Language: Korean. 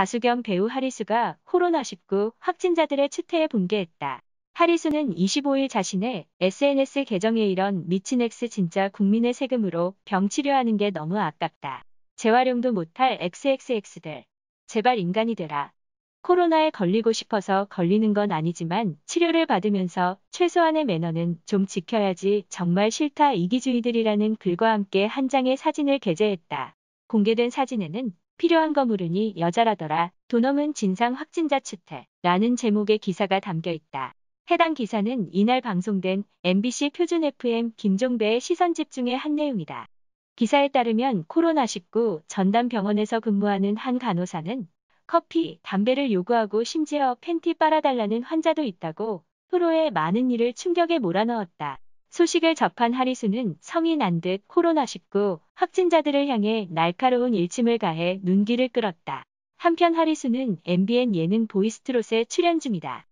가수 겸 배우 하리수가 코로나19 확진자들의 추태에 붕괴했다. 하리수는 25일 자신의 SNS 계정에 이런 미친 X 진짜 국민의 세금으로 병 치료하는 게 너무 아깝다. 재활용도 못할 XXX들. 제발 인간이 되라. 코로나에 걸리고 싶어서 걸리는 건 아니지만 치료를 받으면서 최소한의 매너는 좀 지켜야지 정말 싫다 이기주의들이라는 글과 함께 한 장의 사진을 게재했다. 공개된 사진에는 필요한 거 물으니 여자라더라. 도넘은 진상 확진자 추태. 라는 제목의 기사가 담겨 있다. 해당 기사는 이날 방송된 MBC 표준 FM 김종배의 시선 집중의 한 내용이다. 기사에 따르면 코로나19 전담 병원에서 근무하는 한 간호사는 커피, 담배를 요구하고 심지어 팬티 빨아달라는 환자도 있다고 프로의 많은 일을 충격에 몰아넣었다. 소식을 접한 하리수는 성이난 듯 코로나19 확진자들을 향해 날카로운 일침을 가해 눈길을 끌었다. 한편 하리수는 MBN 예능 보이스트롯에 출연 중이다.